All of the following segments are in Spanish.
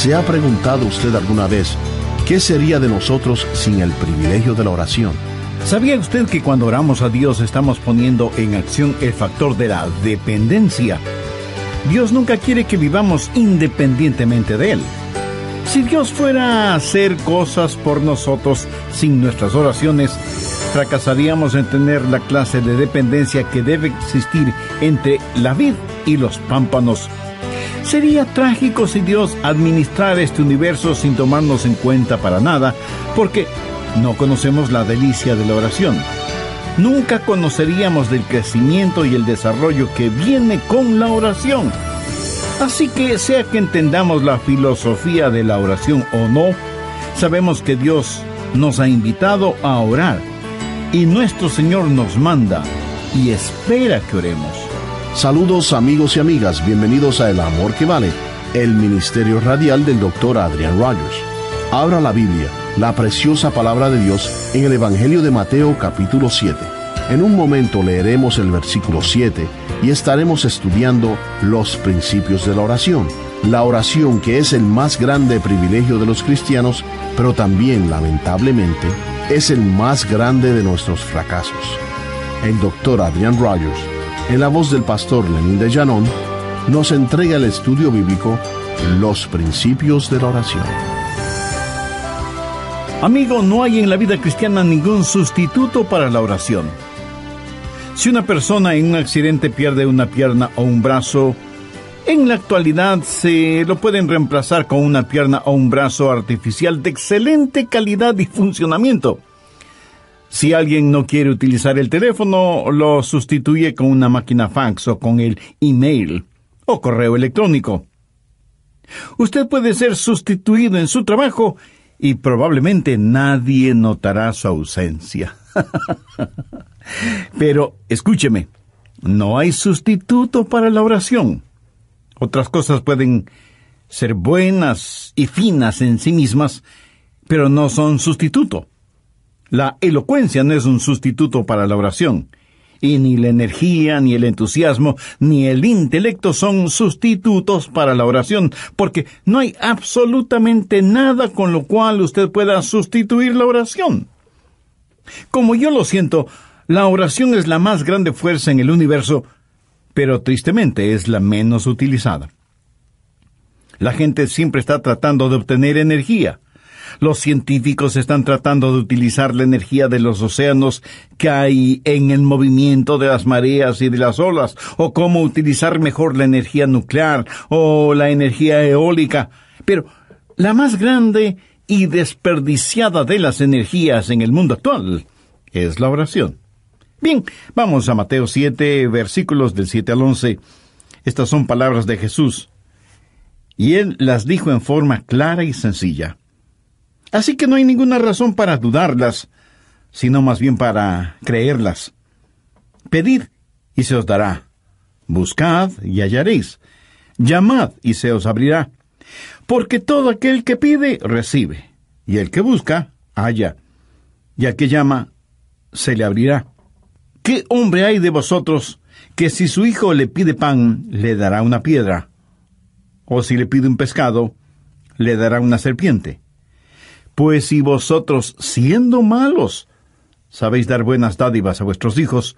¿Se ha preguntado usted alguna vez qué sería de nosotros sin el privilegio de la oración? ¿Sabía usted que cuando oramos a Dios estamos poniendo en acción el factor de la dependencia? Dios nunca quiere que vivamos independientemente de Él. Si Dios fuera a hacer cosas por nosotros sin nuestras oraciones, fracasaríamos en tener la clase de dependencia que debe existir entre la vid y los pámpanos Sería trágico si Dios administrara este universo sin tomarnos en cuenta para nada, porque no conocemos la delicia de la oración. Nunca conoceríamos del crecimiento y el desarrollo que viene con la oración. Así que sea que entendamos la filosofía de la oración o no, sabemos que Dios nos ha invitado a orar y nuestro Señor nos manda y espera que oremos. Saludos amigos y amigas, bienvenidos a El Amor que Vale, el ministerio radial del Dr. Adrian Rogers. Abra la Biblia, la preciosa palabra de Dios, en el Evangelio de Mateo capítulo 7. En un momento leeremos el versículo 7 y estaremos estudiando los principios de la oración, la oración que es el más grande privilegio de los cristianos, pero también lamentablemente es el más grande de nuestros fracasos. El doctor Adrian Rogers en la voz del pastor Lenín de Llanón, nos entrega el estudio bíblico Los Principios de la Oración. Amigo, no hay en la vida cristiana ningún sustituto para la oración. Si una persona en un accidente pierde una pierna o un brazo, en la actualidad se lo pueden reemplazar con una pierna o un brazo artificial de excelente calidad y funcionamiento si alguien no quiere utilizar el teléfono, lo sustituye con una máquina fax o con el email o correo electrónico. Usted puede ser sustituido en su trabajo y probablemente nadie notará su ausencia. Pero escúcheme, no hay sustituto para la oración. Otras cosas pueden ser buenas y finas en sí mismas, pero no son sustituto. La elocuencia no es un sustituto para la oración, y ni la energía, ni el entusiasmo, ni el intelecto son sustitutos para la oración, porque no hay absolutamente nada con lo cual usted pueda sustituir la oración. Como yo lo siento, la oración es la más grande fuerza en el universo, pero tristemente es la menos utilizada. La gente siempre está tratando de obtener energía, los científicos están tratando de utilizar la energía de los océanos que hay en el movimiento de las mareas y de las olas, o cómo utilizar mejor la energía nuclear o la energía eólica. Pero la más grande y desperdiciada de las energías en el mundo actual es la oración. Bien, vamos a Mateo 7, versículos del 7 al 11. Estas son palabras de Jesús. Y él las dijo en forma clara y sencilla. Así que no hay ninguna razón para dudarlas, sino más bien para creerlas. Pedid y se os dará. Buscad y hallaréis. Llamad y se os abrirá. Porque todo aquel que pide, recibe. Y el que busca, halla. Y al que llama, se le abrirá. ¿Qué hombre hay de vosotros que si su hijo le pide pan, le dará una piedra? ¿O si le pide un pescado, le dará una serpiente? Pues si vosotros, siendo malos, sabéis dar buenas dádivas a vuestros hijos,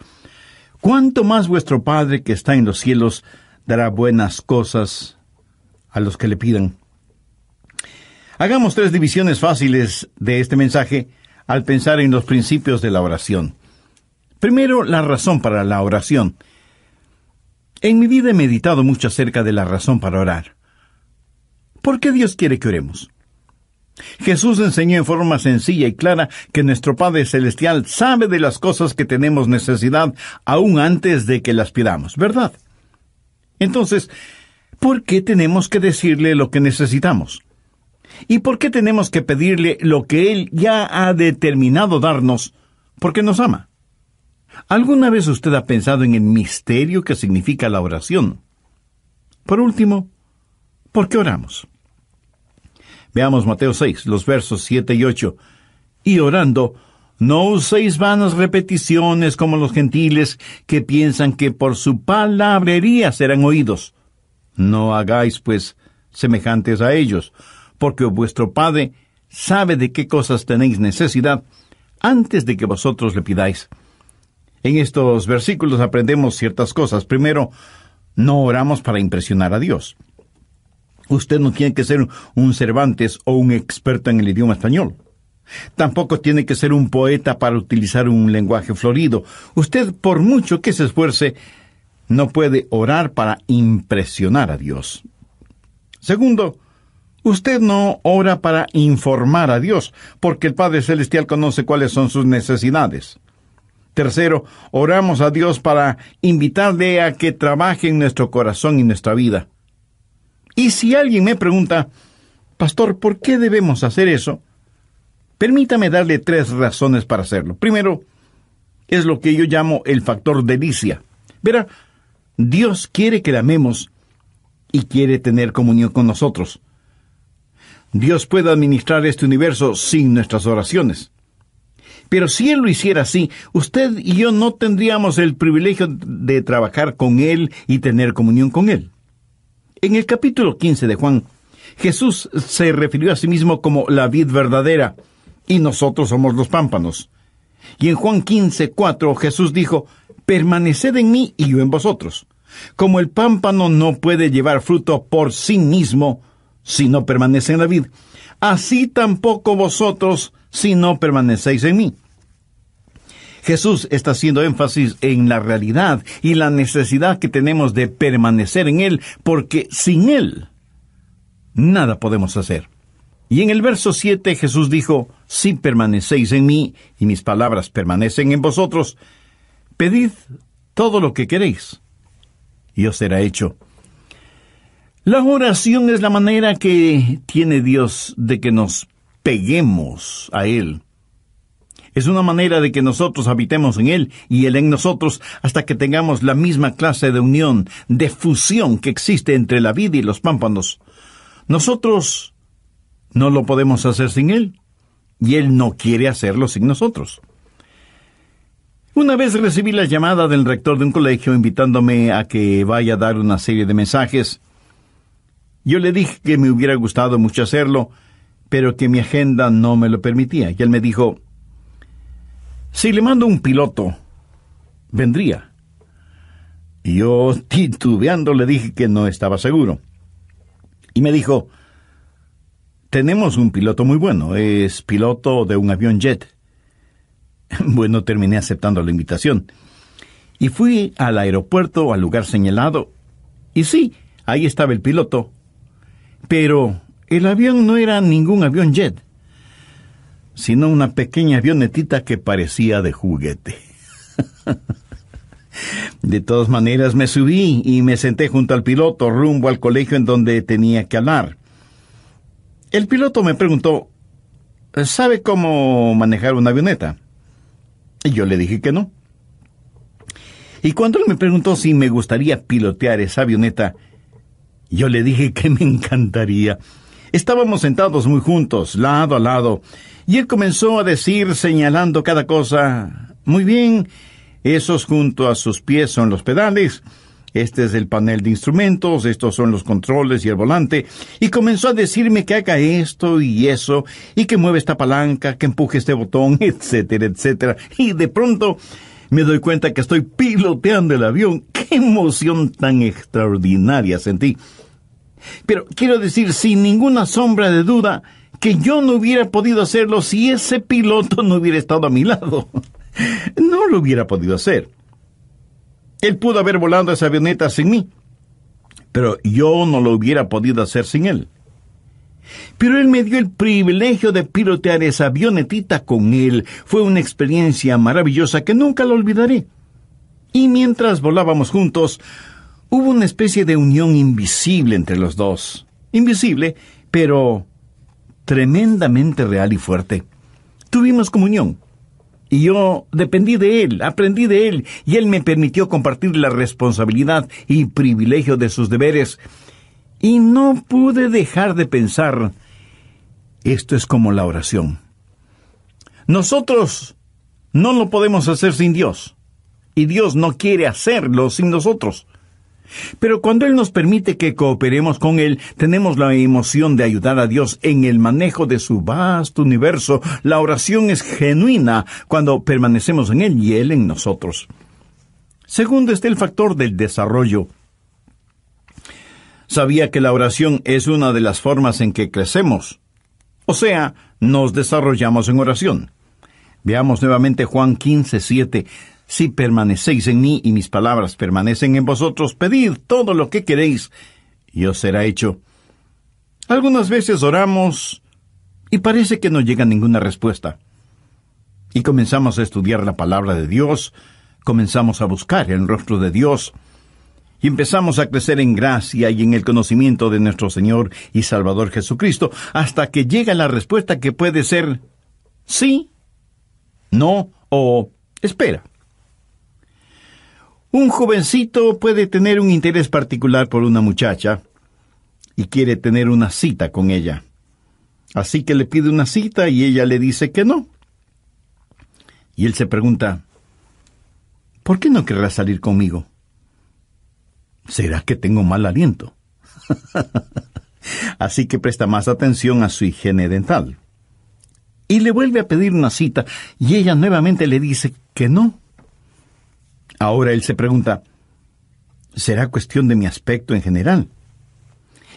¿cuánto más vuestro Padre que está en los cielos dará buenas cosas a los que le pidan? Hagamos tres divisiones fáciles de este mensaje al pensar en los principios de la oración. Primero, la razón para la oración. En mi vida he meditado mucho acerca de la razón para orar. ¿Por qué Dios quiere que oremos? Jesús enseñó en forma sencilla y clara que nuestro Padre Celestial sabe de las cosas que tenemos necesidad aún antes de que las pidamos, ¿verdad? Entonces, ¿por qué tenemos que decirle lo que necesitamos? ¿Y por qué tenemos que pedirle lo que Él ya ha determinado darnos porque nos ama? ¿Alguna vez usted ha pensado en el misterio que significa la oración? Por último, ¿por qué oramos? Veamos Mateo 6, los versos 7 y 8. Y orando, no uséis vanas repeticiones como los gentiles que piensan que por su palabrería serán oídos. No hagáis, pues, semejantes a ellos, porque vuestro Padre sabe de qué cosas tenéis necesidad antes de que vosotros le pidáis. En estos versículos aprendemos ciertas cosas. Primero, no oramos para impresionar a Dios. Usted no tiene que ser un Cervantes o un experto en el idioma español. Tampoco tiene que ser un poeta para utilizar un lenguaje florido. Usted, por mucho que se esfuerce, no puede orar para impresionar a Dios. Segundo, usted no ora para informar a Dios, porque el Padre Celestial conoce cuáles son sus necesidades. Tercero, oramos a Dios para invitarle a que trabaje en nuestro corazón y nuestra vida. Y si alguien me pregunta, Pastor, ¿por qué debemos hacer eso? Permítame darle tres razones para hacerlo. Primero, es lo que yo llamo el factor delicia. Verá, Dios quiere que la amemos y quiere tener comunión con nosotros. Dios puede administrar este universo sin nuestras oraciones. Pero si Él lo hiciera así, usted y yo no tendríamos el privilegio de trabajar con Él y tener comunión con Él. En el capítulo 15 de Juan, Jesús se refirió a sí mismo como la vid verdadera y nosotros somos los pámpanos. Y en Juan 15, 4 Jesús dijo, permaneced en mí y yo en vosotros. Como el pámpano no puede llevar fruto por sí mismo si no permanece en la vid, así tampoco vosotros si no permanecéis en mí. Jesús está haciendo énfasis en la realidad y la necesidad que tenemos de permanecer en Él, porque sin Él nada podemos hacer. Y en el verso 7 Jesús dijo, Si permanecéis en mí y mis palabras permanecen en vosotros, pedid todo lo que queréis y os será hecho. La oración es la manera que tiene Dios de que nos peguemos a Él. Es una manera de que nosotros habitemos en Él y Él en nosotros hasta que tengamos la misma clase de unión, de fusión que existe entre la vida y los pámpanos. Nosotros no lo podemos hacer sin Él y Él no quiere hacerlo sin nosotros. Una vez recibí la llamada del rector de un colegio invitándome a que vaya a dar una serie de mensajes. Yo le dije que me hubiera gustado mucho hacerlo, pero que mi agenda no me lo permitía. Y él me dijo, si le mando un piloto, vendría. Y yo, titubeando, le dije que no estaba seguro. Y me dijo, tenemos un piloto muy bueno, es piloto de un avión jet. Bueno, terminé aceptando la invitación. Y fui al aeropuerto, al lugar señalado, y sí, ahí estaba el piloto. Pero el avión no era ningún avión jet sino una pequeña avionetita que parecía de juguete. de todas maneras me subí y me senté junto al piloto rumbo al colegio en donde tenía que hablar. El piloto me preguntó, ¿sabe cómo manejar una avioneta? Y yo le dije que no. Y cuando él me preguntó si me gustaría pilotear esa avioneta, yo le dije que me encantaría. Estábamos sentados muy juntos, lado a lado, y él comenzó a decir, señalando cada cosa, muy bien, esos junto a sus pies son los pedales, este es el panel de instrumentos, estos son los controles y el volante, y comenzó a decirme que haga esto y eso, y que mueva esta palanca, que empuje este botón, etcétera, etcétera. Y de pronto me doy cuenta que estoy piloteando el avión. ¡Qué emoción tan extraordinaria sentí! Pero quiero decir, sin ninguna sombra de duda, que yo no hubiera podido hacerlo si ese piloto no hubiera estado a mi lado. No lo hubiera podido hacer. Él pudo haber volado esa avioneta sin mí, pero yo no lo hubiera podido hacer sin él. Pero él me dio el privilegio de pilotear esa avionetita con él. Fue una experiencia maravillosa que nunca la olvidaré. Y mientras volábamos juntos, hubo una especie de unión invisible entre los dos. Invisible, pero tremendamente real y fuerte. Tuvimos comunión. Y yo dependí de él, aprendí de él, y él me permitió compartir la responsabilidad y privilegio de sus deberes. Y no pude dejar de pensar, esto es como la oración. Nosotros no lo podemos hacer sin Dios, y Dios no quiere hacerlo sin nosotros. Pero cuando Él nos permite que cooperemos con Él, tenemos la emoción de ayudar a Dios en el manejo de su vasto universo. La oración es genuina cuando permanecemos en Él y Él en nosotros. Segundo está el factor del desarrollo. Sabía que la oración es una de las formas en que crecemos. O sea, nos desarrollamos en oración. Veamos nuevamente Juan 15, 7. Si permanecéis en mí y mis palabras permanecen en vosotros, pedid todo lo que queréis y os será hecho. Algunas veces oramos y parece que no llega ninguna respuesta. Y comenzamos a estudiar la palabra de Dios, comenzamos a buscar el rostro de Dios, y empezamos a crecer en gracia y en el conocimiento de nuestro Señor y Salvador Jesucristo, hasta que llega la respuesta que puede ser sí, no o espera. Un jovencito puede tener un interés particular por una muchacha y quiere tener una cita con ella. Así que le pide una cita y ella le dice que no. Y él se pregunta, ¿por qué no querrá salir conmigo? ¿Será que tengo mal aliento? Así que presta más atención a su higiene dental. Y le vuelve a pedir una cita y ella nuevamente le dice que no. Ahora él se pregunta, ¿será cuestión de mi aspecto en general?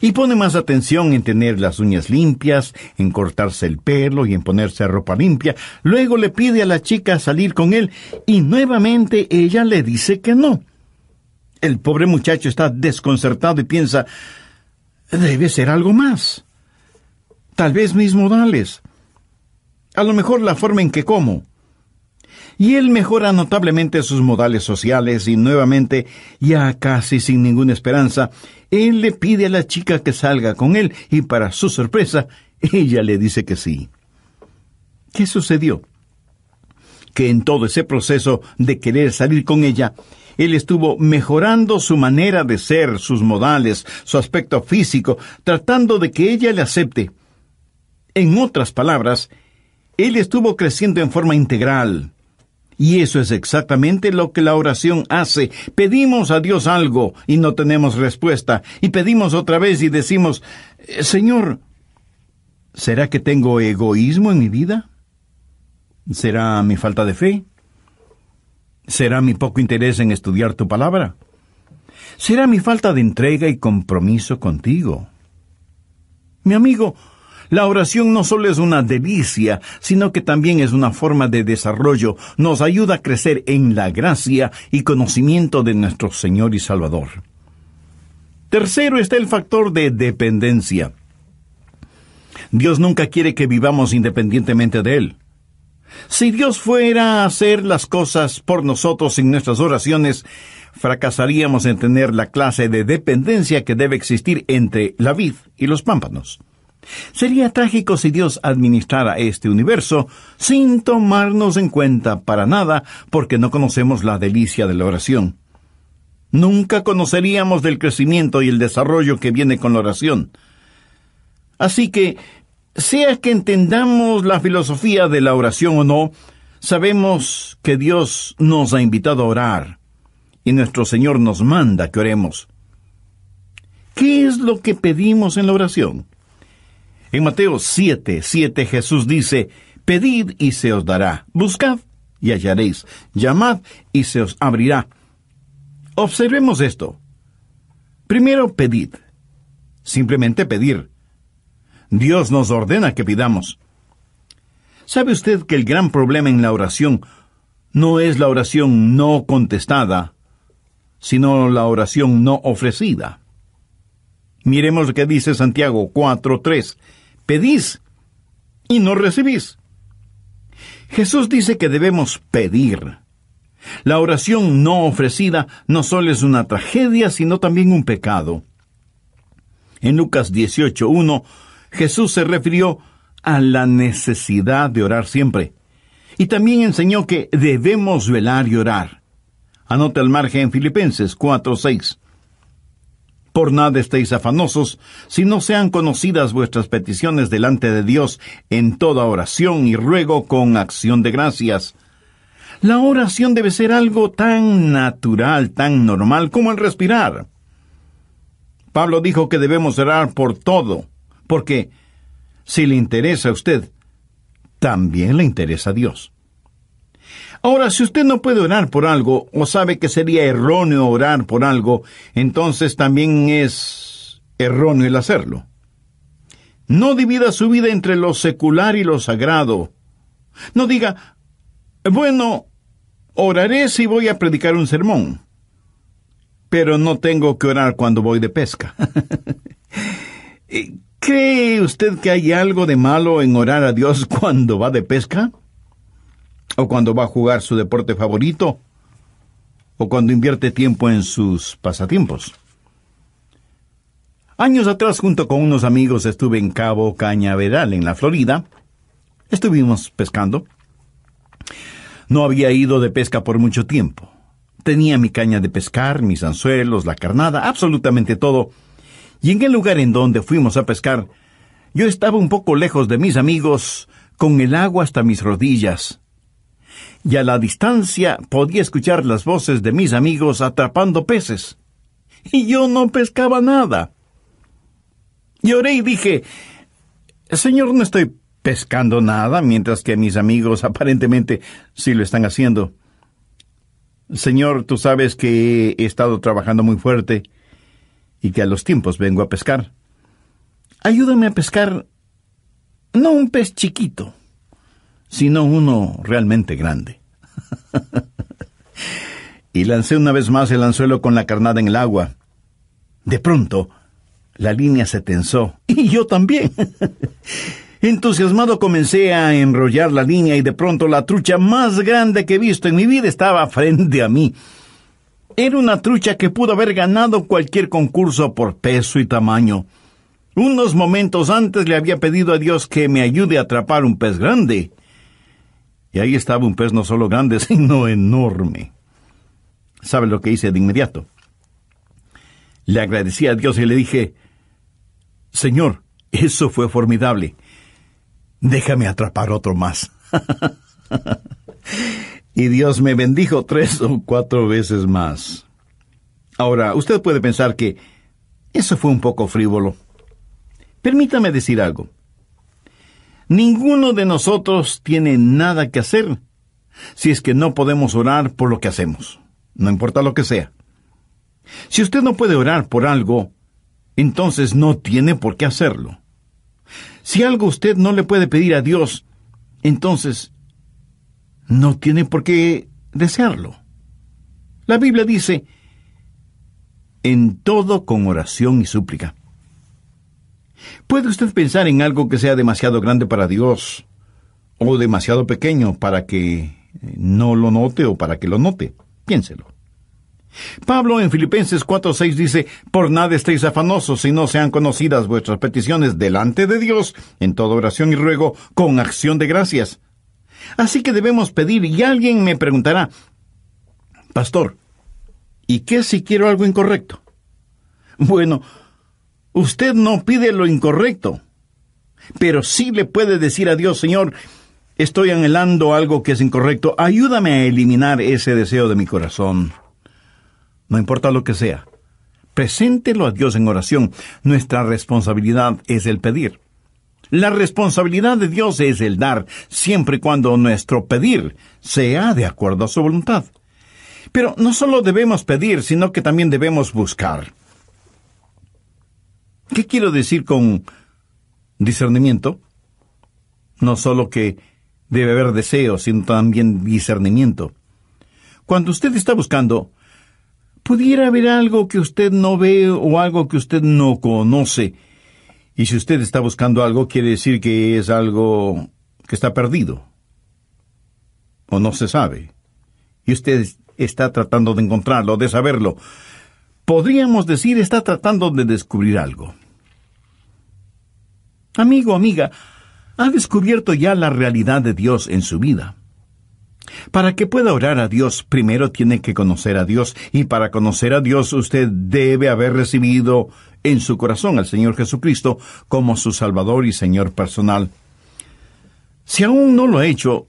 Y pone más atención en tener las uñas limpias, en cortarse el pelo y en ponerse ropa limpia. Luego le pide a la chica salir con él y nuevamente ella le dice que no. El pobre muchacho está desconcertado y piensa, debe ser algo más. Tal vez mis modales. A lo mejor la forma en que como y él mejora notablemente sus modales sociales y nuevamente, ya casi sin ninguna esperanza, él le pide a la chica que salga con él y para su sorpresa, ella le dice que sí. ¿Qué sucedió? Que en todo ese proceso de querer salir con ella, él estuvo mejorando su manera de ser, sus modales, su aspecto físico, tratando de que ella le acepte. En otras palabras, él estuvo creciendo en forma integral, y eso es exactamente lo que la oración hace. Pedimos a Dios algo y no tenemos respuesta. Y pedimos otra vez y decimos, eh, Señor, ¿será que tengo egoísmo en mi vida? ¿Será mi falta de fe? ¿Será mi poco interés en estudiar tu palabra? ¿Será mi falta de entrega y compromiso contigo? Mi amigo, la oración no solo es una delicia, sino que también es una forma de desarrollo, nos ayuda a crecer en la gracia y conocimiento de nuestro Señor y Salvador. Tercero está el factor de dependencia. Dios nunca quiere que vivamos independientemente de Él. Si Dios fuera a hacer las cosas por nosotros en nuestras oraciones, fracasaríamos en tener la clase de dependencia que debe existir entre la vid y los pámpanos. Sería trágico si Dios administrara este universo sin tomarnos en cuenta para nada porque no conocemos la delicia de la oración. Nunca conoceríamos del crecimiento y el desarrollo que viene con la oración. Así que, sea que entendamos la filosofía de la oración o no, sabemos que Dios nos ha invitado a orar y nuestro Señor nos manda que oremos. ¿Qué es lo que pedimos en la oración? En Mateo 7, 7 Jesús dice, Pedid y se os dará, buscad y hallaréis, llamad y se os abrirá. Observemos esto. Primero, pedid. Simplemente pedir. Dios nos ordena que pidamos. ¿Sabe usted que el gran problema en la oración no es la oración no contestada, sino la oración no ofrecida? Miremos lo que dice Santiago 4.3 pedís y no recibís. Jesús dice que debemos pedir. La oración no ofrecida no solo es una tragedia, sino también un pecado. En Lucas 18.1, Jesús se refirió a la necesidad de orar siempre. Y también enseñó que debemos velar y orar. Anota al margen en Filipenses 4.6. Por nada estéis afanosos, si no sean conocidas vuestras peticiones delante de Dios en toda oración y ruego con acción de gracias. La oración debe ser algo tan natural, tan normal como el respirar. Pablo dijo que debemos orar por todo, porque si le interesa a usted, también le interesa a Dios. Ahora, si usted no puede orar por algo o sabe que sería erróneo orar por algo, entonces también es erróneo el hacerlo. No divida su vida entre lo secular y lo sagrado. No diga, bueno, oraré si voy a predicar un sermón, pero no tengo que orar cuando voy de pesca. ¿Cree usted que hay algo de malo en orar a Dios cuando va de pesca? o cuando va a jugar su deporte favorito, o cuando invierte tiempo en sus pasatiempos. Años atrás, junto con unos amigos, estuve en Cabo Cañaveral, en la Florida. Estuvimos pescando. No había ido de pesca por mucho tiempo. Tenía mi caña de pescar, mis anzuelos, la carnada, absolutamente todo. Y en el lugar en donde fuimos a pescar, yo estaba un poco lejos de mis amigos, con el agua hasta mis rodillas, y a la distancia podía escuchar las voces de mis amigos atrapando peces. Y yo no pescaba nada. Lloré y dije, Señor, no estoy pescando nada, mientras que mis amigos aparentemente sí lo están haciendo. Señor, tú sabes que he estado trabajando muy fuerte y que a los tiempos vengo a pescar. Ayúdame a pescar no un pez chiquito, sino uno realmente grande. y lancé una vez más el anzuelo con la carnada en el agua. De pronto, la línea se tensó, y yo también. Entusiasmado comencé a enrollar la línea y de pronto la trucha más grande que he visto en mi vida estaba frente a mí. Era una trucha que pudo haber ganado cualquier concurso por peso y tamaño. Unos momentos antes le había pedido a Dios que me ayude a atrapar un pez grande. Y ahí estaba un pez no solo grande, sino enorme. ¿Sabe lo que hice de inmediato? Le agradecí a Dios y le dije, Señor, eso fue formidable. Déjame atrapar otro más. y Dios me bendijo tres o cuatro veces más. Ahora, usted puede pensar que eso fue un poco frívolo. Permítame decir algo. Ninguno de nosotros tiene nada que hacer si es que no podemos orar por lo que hacemos, no importa lo que sea. Si usted no puede orar por algo, entonces no tiene por qué hacerlo. Si algo usted no le puede pedir a Dios, entonces no tiene por qué desearlo. La Biblia dice, en todo con oración y súplica. ¿Puede usted pensar en algo que sea demasiado grande para Dios o demasiado pequeño para que eh, no lo note o para que lo note? Piénselo. Pablo en Filipenses 4:6 dice, Por nada estéis afanosos si no sean conocidas vuestras peticiones delante de Dios, en toda oración y ruego, con acción de gracias. Así que debemos pedir, y alguien me preguntará, Pastor, ¿y qué si quiero algo incorrecto? Bueno, Usted no pide lo incorrecto, pero sí le puede decir a Dios, Señor, estoy anhelando algo que es incorrecto, ayúdame a eliminar ese deseo de mi corazón. No importa lo que sea. Preséntelo a Dios en oración. Nuestra responsabilidad es el pedir. La responsabilidad de Dios es el dar, siempre y cuando nuestro pedir sea de acuerdo a su voluntad. Pero no solo debemos pedir, sino que también debemos buscar. ¿Qué quiero decir con discernimiento? No solo que debe haber deseo, sino también discernimiento. Cuando usted está buscando, pudiera haber algo que usted no ve o algo que usted no conoce. Y si usted está buscando algo, quiere decir que es algo que está perdido o no se sabe. Y usted está tratando de encontrarlo, de saberlo, podríamos decir está tratando de descubrir algo. Amigo, amiga, ha descubierto ya la realidad de Dios en su vida. Para que pueda orar a Dios, primero tiene que conocer a Dios, y para conocer a Dios usted debe haber recibido en su corazón al Señor Jesucristo como su Salvador y Señor personal. Si aún no lo ha hecho,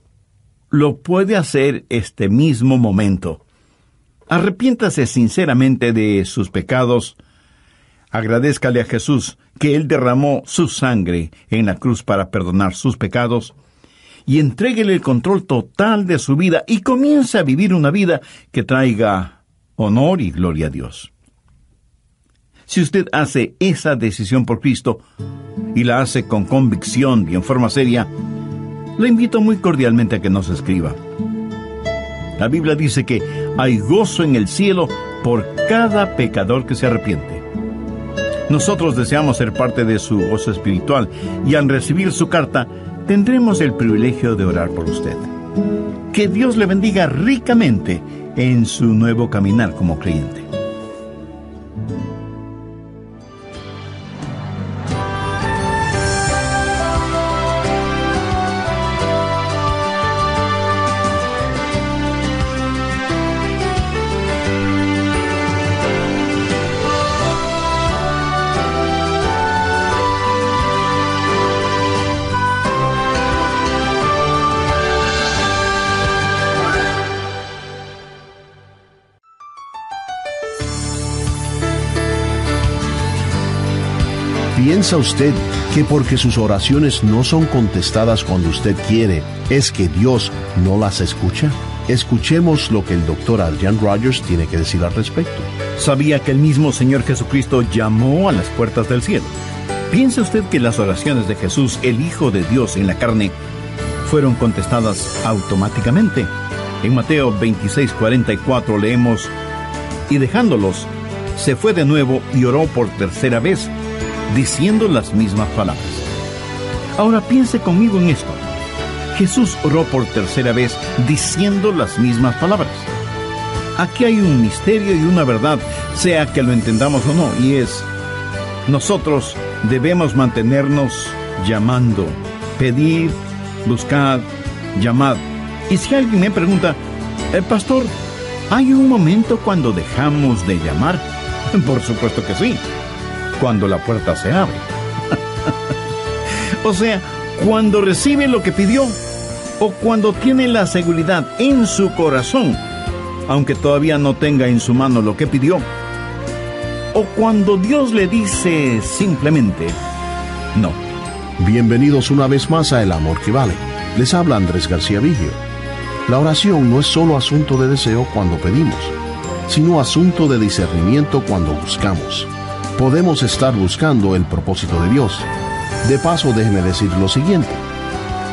lo puede hacer este mismo momento. Arrepiéntase sinceramente de sus pecados. Agradezcale a Jesús que Él derramó su sangre en la cruz para perdonar sus pecados. Y entréguele el control total de su vida y comience a vivir una vida que traiga honor y gloria a Dios. Si usted hace esa decisión por Cristo y la hace con convicción y en forma seria, le invito muy cordialmente a que nos escriba. La Biblia dice que hay gozo en el cielo por cada pecador que se arrepiente. Nosotros deseamos ser parte de su gozo espiritual y al recibir su carta tendremos el privilegio de orar por usted. Que Dios le bendiga ricamente en su nuevo caminar como creyente. ¿Piensa usted que porque sus oraciones no son contestadas cuando usted quiere, es que Dios no las escucha? Escuchemos lo que el doctor Adrian Rogers tiene que decir al respecto. Sabía que el mismo Señor Jesucristo llamó a las puertas del cielo. ¿Piensa usted que las oraciones de Jesús, el Hijo de Dios en la carne, fueron contestadas automáticamente? En Mateo 26, 44 leemos, y dejándolos, se fue de nuevo y oró por tercera vez diciendo las mismas palabras. Ahora piense conmigo en esto. Jesús oró por tercera vez diciendo las mismas palabras. Aquí hay un misterio y una verdad, sea que lo entendamos o no, y es, nosotros debemos mantenernos llamando, pedir, buscar, llamar. Y si alguien me pregunta, el eh, pastor, ¿hay un momento cuando dejamos de llamar? Por supuesto que sí cuando la puerta se abre. o sea, cuando recibe lo que pidió o cuando tiene la seguridad en su corazón, aunque todavía no tenga en su mano lo que pidió. O cuando Dios le dice simplemente, no. Bienvenidos una vez más a El Amor que Vale. Les habla Andrés García Vigio. La oración no es solo asunto de deseo cuando pedimos, sino asunto de discernimiento cuando buscamos podemos estar buscando el propósito de Dios. De paso, déjeme decir lo siguiente.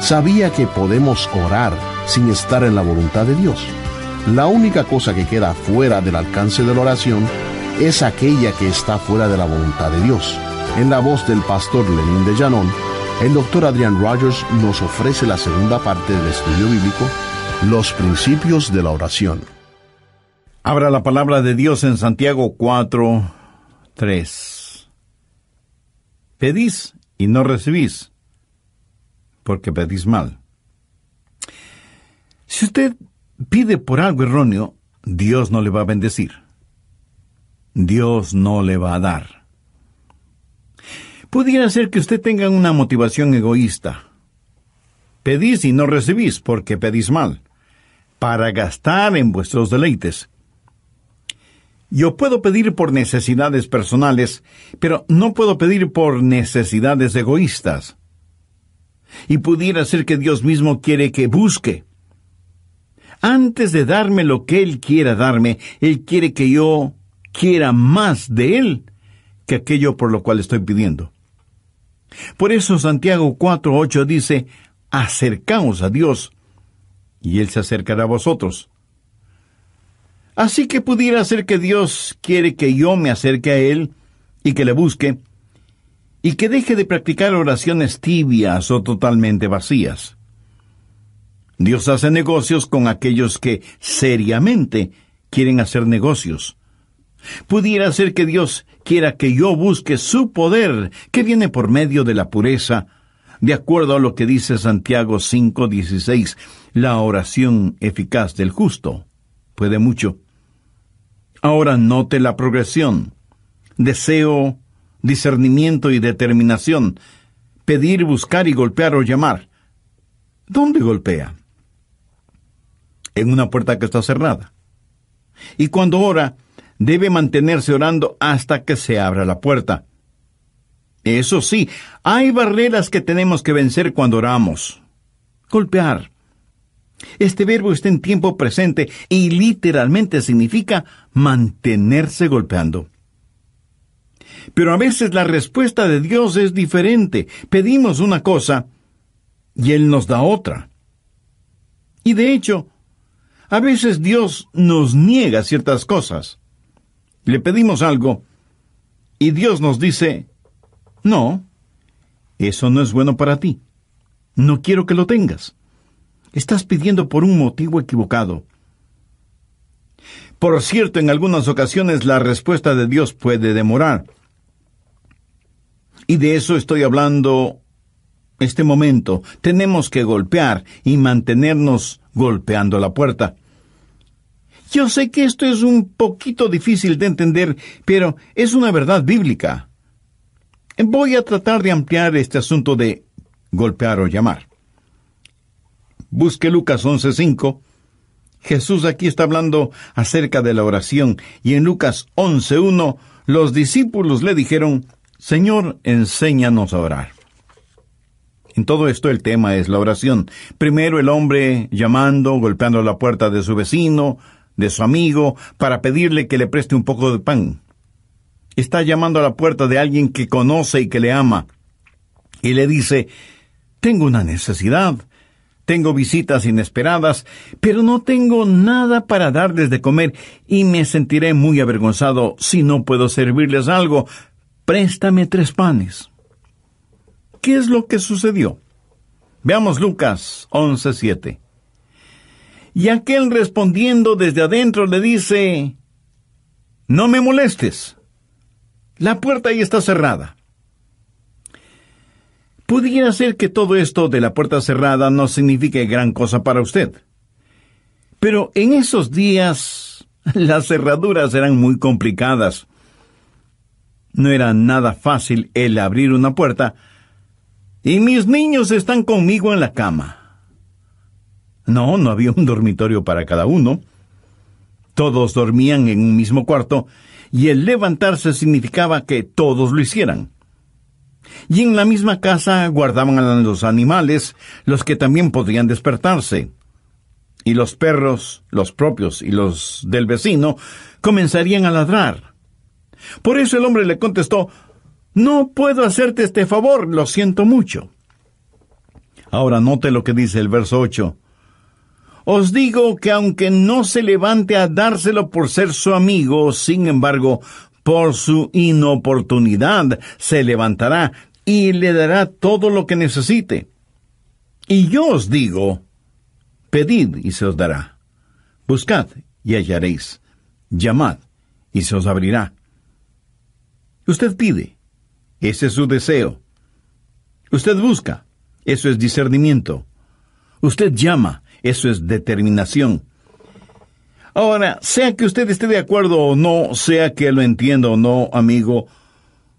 Sabía que podemos orar sin estar en la voluntad de Dios. La única cosa que queda fuera del alcance de la oración es aquella que está fuera de la voluntad de Dios. En la voz del pastor Lenín de Llanón, el doctor Adrian Rogers nos ofrece la segunda parte del estudio bíblico, Los principios de la oración. Abra la palabra de Dios en Santiago 4 3. Pedís y no recibís, porque pedís mal. Si usted pide por algo erróneo, Dios no le va a bendecir. Dios no le va a dar. Pudiera ser que usted tenga una motivación egoísta. Pedís y no recibís porque pedís mal, para gastar en vuestros deleites yo puedo pedir por necesidades personales, pero no puedo pedir por necesidades egoístas. Y pudiera ser que Dios mismo quiere que busque. Antes de darme lo que Él quiera darme, Él quiere que yo quiera más de Él que aquello por lo cual estoy pidiendo. Por eso Santiago 4.8 dice, acercaos a Dios, y Él se acercará a vosotros. Así que pudiera ser que Dios quiere que yo me acerque a Él y que le busque, y que deje de practicar oraciones tibias o totalmente vacías. Dios hace negocios con aquellos que seriamente quieren hacer negocios. Pudiera ser que Dios quiera que yo busque su poder, que viene por medio de la pureza, de acuerdo a lo que dice Santiago 5:16, la oración eficaz del justo. Puede mucho. Ahora note la progresión. Deseo, discernimiento y determinación. Pedir, buscar y golpear o llamar. ¿Dónde golpea? En una puerta que está cerrada. Y cuando ora, debe mantenerse orando hasta que se abra la puerta. Eso sí, hay barreras que tenemos que vencer cuando oramos. Golpear, este verbo está en tiempo presente y literalmente significa mantenerse golpeando. Pero a veces la respuesta de Dios es diferente. Pedimos una cosa y Él nos da otra. Y de hecho, a veces Dios nos niega ciertas cosas. Le pedimos algo y Dios nos dice, no, eso no es bueno para ti. No quiero que lo tengas. Estás pidiendo por un motivo equivocado. Por cierto, en algunas ocasiones la respuesta de Dios puede demorar. Y de eso estoy hablando este momento. Tenemos que golpear y mantenernos golpeando la puerta. Yo sé que esto es un poquito difícil de entender, pero es una verdad bíblica. Voy a tratar de ampliar este asunto de golpear o llamar. Busque Lucas 11.5. Jesús aquí está hablando acerca de la oración y en Lucas 11.1 los discípulos le dijeron, Señor, enséñanos a orar. En todo esto el tema es la oración. Primero el hombre llamando, golpeando la puerta de su vecino, de su amigo, para pedirle que le preste un poco de pan. Está llamando a la puerta de alguien que conoce y que le ama. Y le dice, tengo una necesidad. Tengo visitas inesperadas, pero no tengo nada para darles de comer y me sentiré muy avergonzado si no puedo servirles algo. Préstame tres panes. ¿Qué es lo que sucedió? Veamos Lucas 11:7. Y aquel respondiendo desde adentro le dice, No me molestes. La puerta ahí está cerrada. Pudiera ser que todo esto de la puerta cerrada no signifique gran cosa para usted. Pero en esos días las cerraduras eran muy complicadas. No era nada fácil el abrir una puerta y mis niños están conmigo en la cama. No, no había un dormitorio para cada uno. Todos dormían en un mismo cuarto y el levantarse significaba que todos lo hicieran y en la misma casa guardaban a los animales, los que también podrían despertarse. Y los perros, los propios y los del vecino, comenzarían a ladrar. Por eso el hombre le contestó, No puedo hacerte este favor, lo siento mucho. Ahora note lo que dice el verso 8. Os digo que aunque no se levante a dárselo por ser su amigo, sin embargo, por su inoportunidad se levantará y le dará todo lo que necesite. Y yo os digo, pedid y se os dará. Buscad y hallaréis. Llamad y se os abrirá. Usted pide. Ese es su deseo. Usted busca. Eso es discernimiento. Usted llama. Eso es determinación. Ahora, sea que usted esté de acuerdo o no, sea que lo entienda o no, amigo,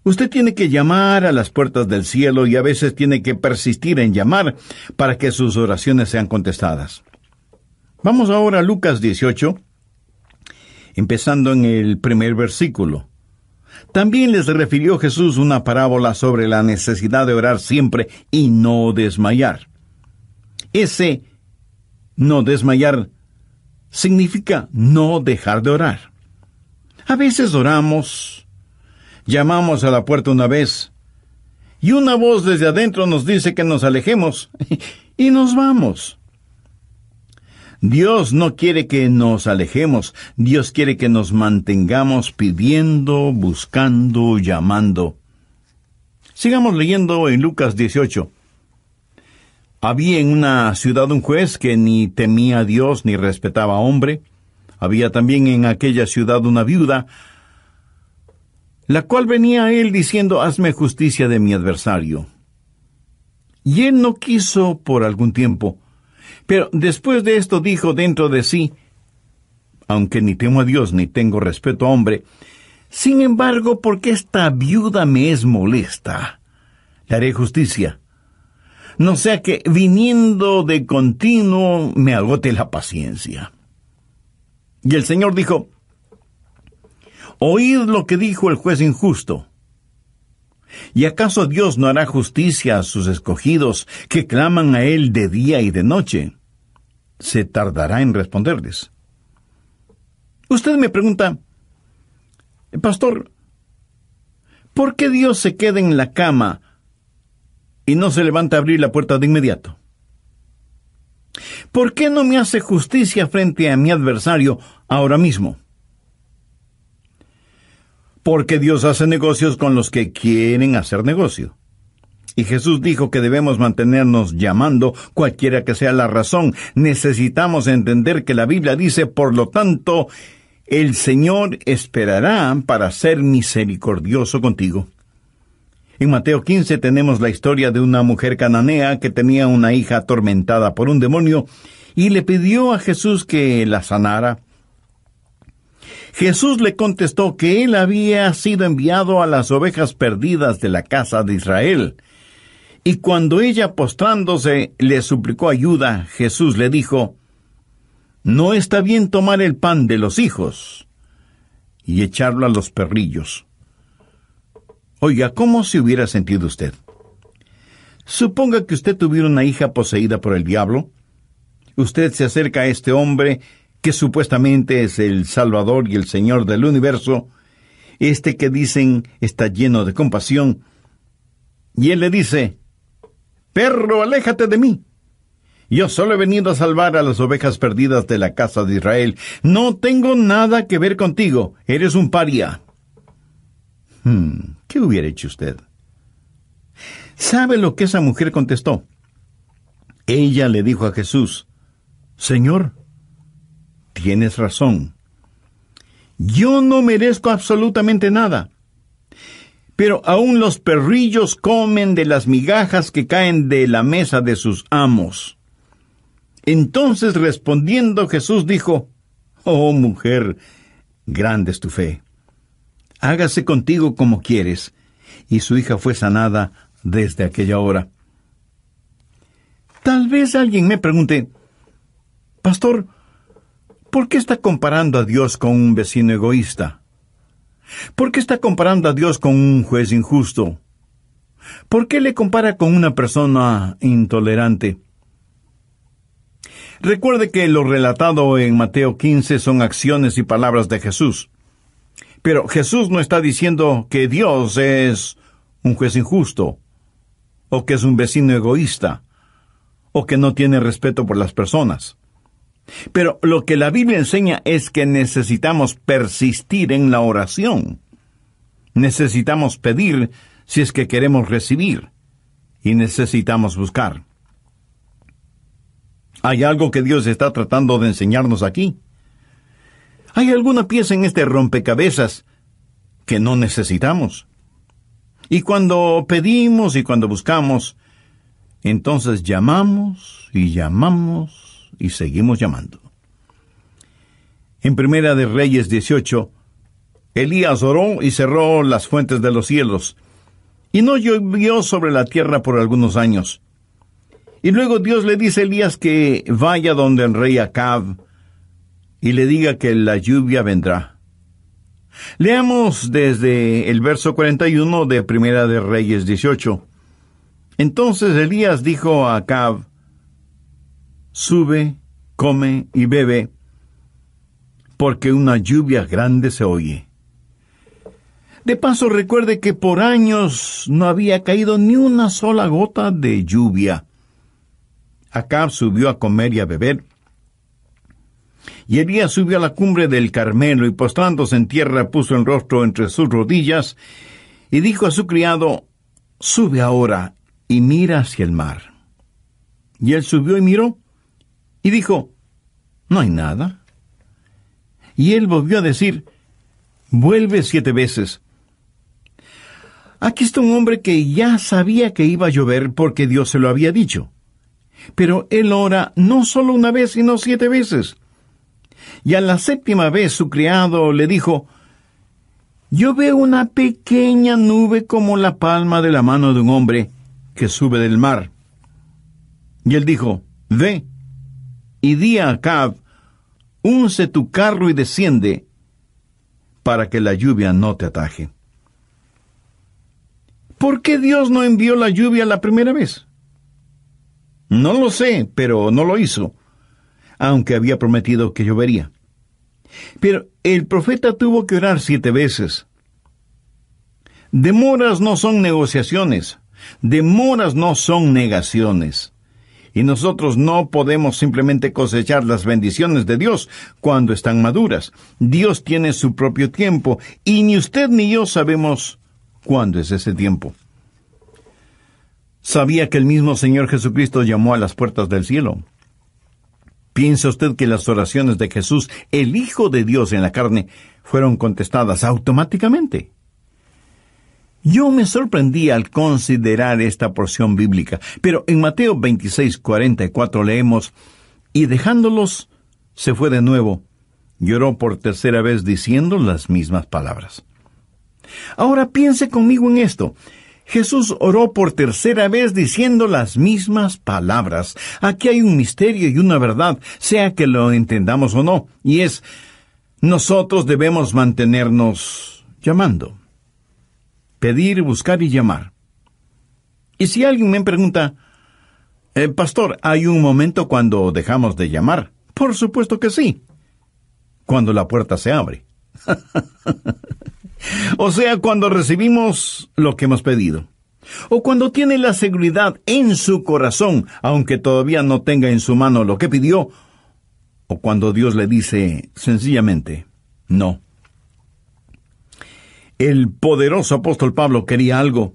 usted tiene que llamar a las puertas del cielo y a veces tiene que persistir en llamar para que sus oraciones sean contestadas. Vamos ahora a Lucas 18, empezando en el primer versículo. También les refirió Jesús una parábola sobre la necesidad de orar siempre y no desmayar. Ese no desmayar significa no dejar de orar. A veces oramos, llamamos a la puerta una vez, y una voz desde adentro nos dice que nos alejemos, y nos vamos. Dios no quiere que nos alejemos, Dios quiere que nos mantengamos pidiendo, buscando, llamando. Sigamos leyendo en Lucas 18. Había en una ciudad un juez que ni temía a Dios ni respetaba a hombre. Había también en aquella ciudad una viuda, la cual venía a él diciendo, hazme justicia de mi adversario. Y él no quiso por algún tiempo. Pero después de esto dijo dentro de sí, aunque ni temo a Dios ni tengo respeto a hombre, sin embargo, porque esta viuda me es molesta, le haré justicia no sea que viniendo de continuo me agote la paciencia. Y el Señor dijo, Oíd lo que dijo el juez injusto. ¿Y acaso Dios no hará justicia a sus escogidos que claman a Él de día y de noche? Se tardará en responderles. Usted me pregunta, Pastor, ¿por qué Dios se queda en la cama y no se levanta a abrir la puerta de inmediato? ¿Por qué no me hace justicia frente a mi adversario ahora mismo? Porque Dios hace negocios con los que quieren hacer negocio. Y Jesús dijo que debemos mantenernos llamando, cualquiera que sea la razón. Necesitamos entender que la Biblia dice, por lo tanto, el Señor esperará para ser misericordioso contigo. En Mateo 15 tenemos la historia de una mujer cananea que tenía una hija atormentada por un demonio y le pidió a Jesús que la sanara. Jesús le contestó que él había sido enviado a las ovejas perdidas de la casa de Israel. Y cuando ella postrándose le suplicó ayuda, Jesús le dijo, No está bien tomar el pan de los hijos y echarlo a los perrillos. Oiga, ¿cómo se hubiera sentido usted? Suponga que usted tuviera una hija poseída por el diablo. Usted se acerca a este hombre que supuestamente es el Salvador y el Señor del universo, este que dicen está lleno de compasión, y él le dice, Perro, aléjate de mí. Yo solo he venido a salvar a las ovejas perdidas de la casa de Israel. No tengo nada que ver contigo. Eres un paria. Hmm, ¿Qué hubiera hecho usted? ¿Sabe lo que esa mujer contestó? Ella le dijo a Jesús, Señor, tienes razón. Yo no merezco absolutamente nada. Pero aún los perrillos comen de las migajas que caen de la mesa de sus amos. Entonces respondiendo Jesús dijo, Oh mujer, grande es tu fe hágase contigo como quieres. Y su hija fue sanada desde aquella hora. Tal vez alguien me pregunte, Pastor, ¿por qué está comparando a Dios con un vecino egoísta? ¿Por qué está comparando a Dios con un juez injusto? ¿Por qué le compara con una persona intolerante? Recuerde que lo relatado en Mateo 15 son acciones y palabras de Jesús. Pero Jesús no está diciendo que Dios es un juez injusto, o que es un vecino egoísta, o que no tiene respeto por las personas. Pero lo que la Biblia enseña es que necesitamos persistir en la oración. Necesitamos pedir si es que queremos recibir. Y necesitamos buscar. Hay algo que Dios está tratando de enseñarnos aquí. Hay alguna pieza en este rompecabezas que no necesitamos. Y cuando pedimos y cuando buscamos, entonces llamamos y llamamos y seguimos llamando. En Primera de Reyes 18, Elías oró y cerró las fuentes de los cielos, y no llovió sobre la tierra por algunos años. Y luego Dios le dice a Elías que vaya donde el rey Acab y le diga que la lluvia vendrá. Leamos desde el verso 41 de Primera de Reyes 18. Entonces Elías dijo a Acab, Sube, come y bebe, porque una lluvia grande se oye. De paso, recuerde que por años no había caído ni una sola gota de lluvia. Acab subió a comer y a beber, y Elías subió a la cumbre del Carmelo y postrándose en tierra puso el rostro entre sus rodillas y dijo a su criado, sube ahora y mira hacia el mar. Y él subió y miró y dijo, no hay nada. Y él volvió a decir, vuelve siete veces. Aquí está un hombre que ya sabía que iba a llover porque Dios se lo había dicho. Pero él ora no solo una vez, sino siete veces. Y a la séptima vez su criado le dijo, Yo veo una pequeña nube como la palma de la mano de un hombre que sube del mar. Y él dijo, Ve y di a Acab, unce tu carro y desciende, para que la lluvia no te ataje. ¿Por qué Dios no envió la lluvia la primera vez? No lo sé, pero no lo hizo aunque había prometido que llovería. Pero el profeta tuvo que orar siete veces. Demoras no son negociaciones, demoras no son negaciones. Y nosotros no podemos simplemente cosechar las bendiciones de Dios cuando están maduras. Dios tiene su propio tiempo y ni usted ni yo sabemos cuándo es ese tiempo. Sabía que el mismo Señor Jesucristo llamó a las puertas del cielo. ¿Piensa usted que las oraciones de Jesús, el Hijo de Dios en la carne, fueron contestadas automáticamente? Yo me sorprendí al considerar esta porción bíblica, pero en Mateo 26, 44 leemos, y dejándolos, se fue de nuevo. Lloró por tercera vez diciendo las mismas palabras. Ahora piense conmigo en esto. Jesús oró por tercera vez diciendo las mismas palabras. Aquí hay un misterio y una verdad, sea que lo entendamos o no, y es, nosotros debemos mantenernos llamando. Pedir, buscar y llamar. Y si alguien me pregunta, eh, Pastor, ¿hay un momento cuando dejamos de llamar? Por supuesto que sí. Cuando la puerta se abre. o sea, cuando recibimos lo que hemos pedido. O cuando tiene la seguridad en su corazón, aunque todavía no tenga en su mano lo que pidió. O cuando Dios le dice sencillamente, no. El poderoso apóstol Pablo quería algo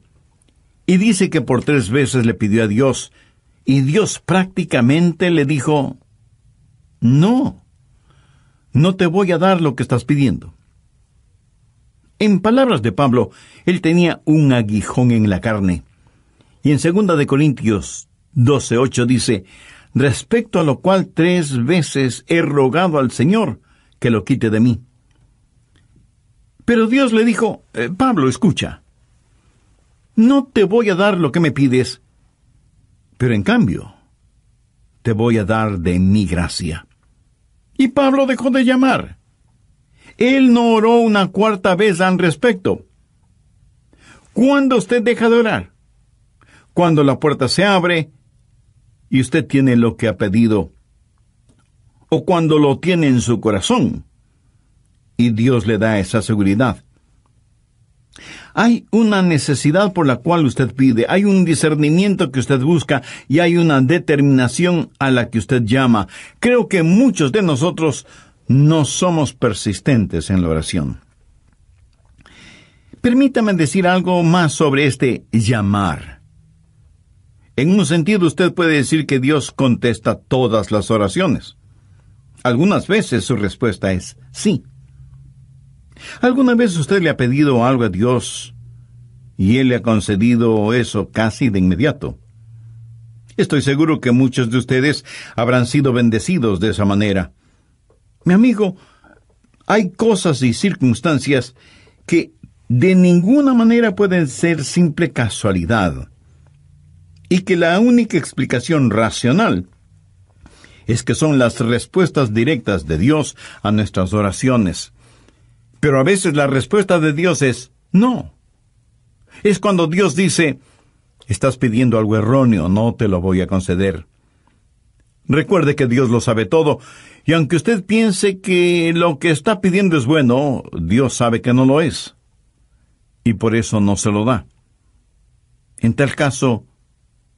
y dice que por tres veces le pidió a Dios y Dios prácticamente le dijo, no, no te voy a dar lo que estás pidiendo. En palabras de Pablo, él tenía un aguijón en la carne. Y en segunda de Corintios 12:8 dice, respecto a lo cual tres veces he rogado al Señor que lo quite de mí. Pero Dios le dijo, eh, Pablo, escucha, no te voy a dar lo que me pides, pero en cambio, te voy a dar de mi gracia. Y Pablo dejó de llamar. Él no oró una cuarta vez al respecto. ¿Cuándo usted deja de orar? Cuando la puerta se abre y usted tiene lo que ha pedido, o cuando lo tiene en su corazón y Dios le da esa seguridad. Hay una necesidad por la cual usted pide, hay un discernimiento que usted busca y hay una determinación a la que usted llama. Creo que muchos de nosotros no somos persistentes en la oración. Permítame decir algo más sobre este llamar. En un sentido usted puede decir que Dios contesta todas las oraciones. Algunas veces su respuesta es sí. ¿Alguna vez usted le ha pedido algo a Dios y Él le ha concedido eso casi de inmediato? Estoy seguro que muchos de ustedes habrán sido bendecidos de esa manera. Mi amigo, hay cosas y circunstancias que de ninguna manera pueden ser simple casualidad y que la única explicación racional es que son las respuestas directas de Dios a nuestras oraciones. Pero a veces la respuesta de Dios es no. Es cuando Dios dice, estás pidiendo algo erróneo, no te lo voy a conceder. Recuerde que Dios lo sabe todo y aunque usted piense que lo que está pidiendo es bueno, Dios sabe que no lo es. Y por eso no se lo da. En tal caso,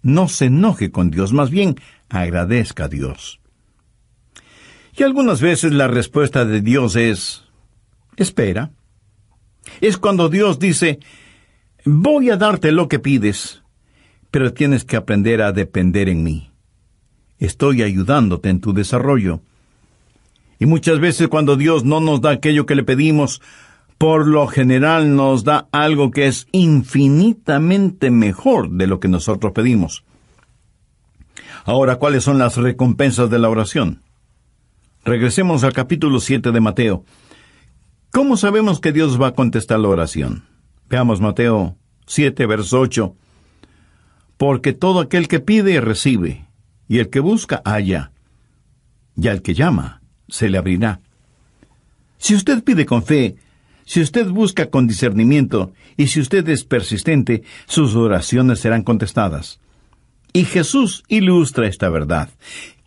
no se enoje con Dios, más bien agradezca a Dios. Y algunas veces la respuesta de Dios es, espera. Es cuando Dios dice, voy a darte lo que pides, pero tienes que aprender a depender en mí. Estoy ayudándote en tu desarrollo y muchas veces cuando Dios no nos da aquello que le pedimos, por lo general nos da algo que es infinitamente mejor de lo que nosotros pedimos. Ahora, ¿cuáles son las recompensas de la oración? Regresemos al capítulo 7 de Mateo. ¿Cómo sabemos que Dios va a contestar la oración? Veamos Mateo 7, verso 8. Porque todo aquel que pide recibe, y el que busca halla, y al que llama se le abrirá. Si usted pide con fe, si usted busca con discernimiento y si usted es persistente, sus oraciones serán contestadas. Y Jesús ilustra esta verdad.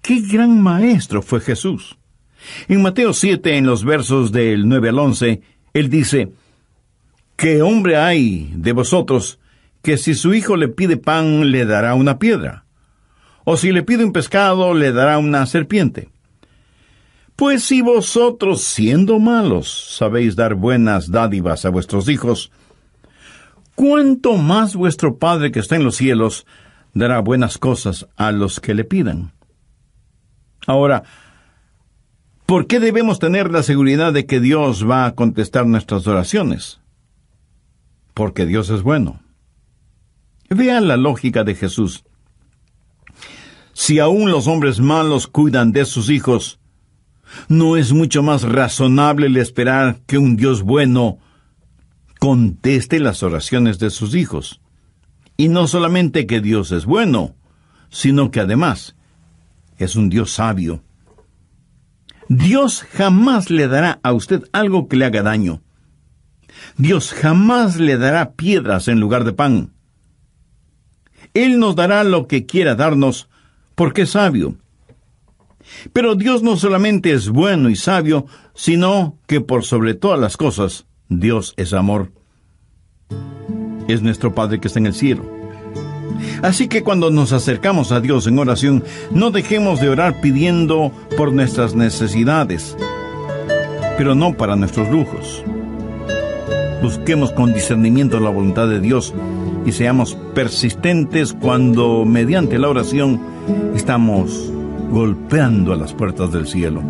¡Qué gran maestro fue Jesús! En Mateo 7, en los versos del 9 al 11, él dice, ¿Qué hombre hay de vosotros que si su hijo le pide pan le dará una piedra? ¿O si le pide un pescado le dará una serpiente? Pues si vosotros, siendo malos, sabéis dar buenas dádivas a vuestros hijos, cuánto más vuestro Padre que está en los cielos dará buenas cosas a los que le pidan. Ahora, ¿por qué debemos tener la seguridad de que Dios va a contestar nuestras oraciones? Porque Dios es bueno. Vean la lógica de Jesús. Si aún los hombres malos cuidan de sus hijos, ¿No es mucho más razonable el esperar que un Dios bueno conteste las oraciones de sus hijos? Y no solamente que Dios es bueno, sino que además es un Dios sabio. Dios jamás le dará a usted algo que le haga daño. Dios jamás le dará piedras en lugar de pan. Él nos dará lo que quiera darnos porque es sabio. Pero Dios no solamente es bueno y sabio, sino que por sobre todas las cosas, Dios es amor. Es nuestro Padre que está en el cielo. Así que cuando nos acercamos a Dios en oración, no dejemos de orar pidiendo por nuestras necesidades, pero no para nuestros lujos. Busquemos con discernimiento la voluntad de Dios y seamos persistentes cuando mediante la oración estamos golpeando a las puertas del cielo.